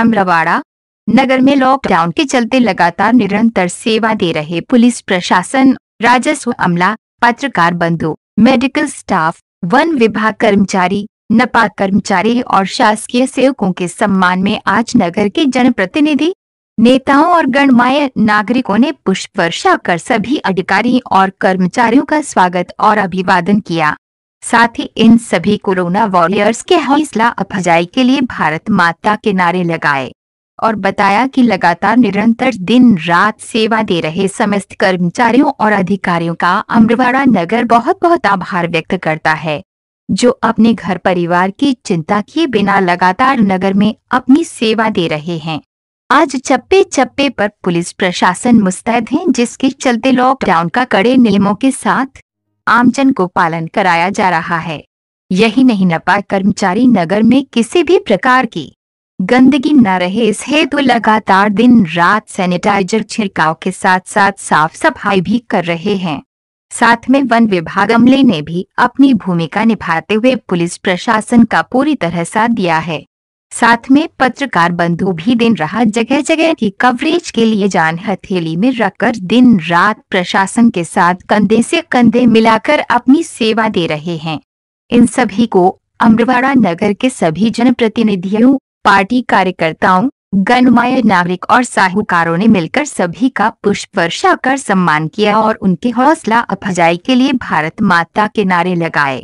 अमरावाड़ा नगर में लॉकडाउन के चलते लगातार निरंतर सेवा दे रहे पुलिस प्रशासन राजस्व अमला पत्रकार बंधु मेडिकल स्टाफ वन विभाग कर्मचारी नपा कर्मचारी और शासकीय सेवकों के सम्मान में आज नगर के जनप्रतिनिधि नेताओं और गणमान्य नागरिकों ने पुष्प वर्षा कर सभी अधिकारी और कर्मचारियों का स्वागत और अभिवादन किया साथ ही इन सभी कोरोना वॉरियर्स के हौसला अफजाई के लिए भारत माता के नारे लगाए और बताया कि लगातार निरंतर दिन रात सेवा दे रहे समस्त कर्मचारियों और अधिकारियों का अमरवाड़ा नगर बहुत बहुत आभार व्यक्त करता है जो अपने घर परिवार की चिंता किए बिना लगातार नगर में अपनी सेवा दे रहे हैं आज चप्पे चप्पे पर पुलिस प्रशासन मुस्तैद है जिसके चलते लॉकडाउन का कड़े नियमों के साथ आमजन को पालन कराया जा रहा है यही नहीं नपा कर्मचारी नगर में किसी भी प्रकार की गंदगी न रहे इस हेतु तो लगातार दिन रात सैनिटाइजर छिड़काव के साथ साथ साफ सफाई भी कर रहे हैं साथ में वन विभाग अमले ने भी अपनी भूमिका निभाते हुए पुलिस प्रशासन का पूरी तरह साथ दिया है साथ में पत्रकार बंधु भी दिन रात जगह जगह की कवरेज के लिए जान हथेली में रखकर दिन रात प्रशासन के साथ कंधे से कंधे मिलाकर अपनी सेवा दे रहे हैं इन सभी को अमरवाड़ा नगर के सभी जनप्रतिनिधियों पार्टी कार्यकर्ताओं गणमाय नागरिक और साहूकारों ने मिलकर सभी का पुष्प वर्षा कर सम्मान किया और उनके हौसला अफजाई के लिए भारत माता के नारे लगाए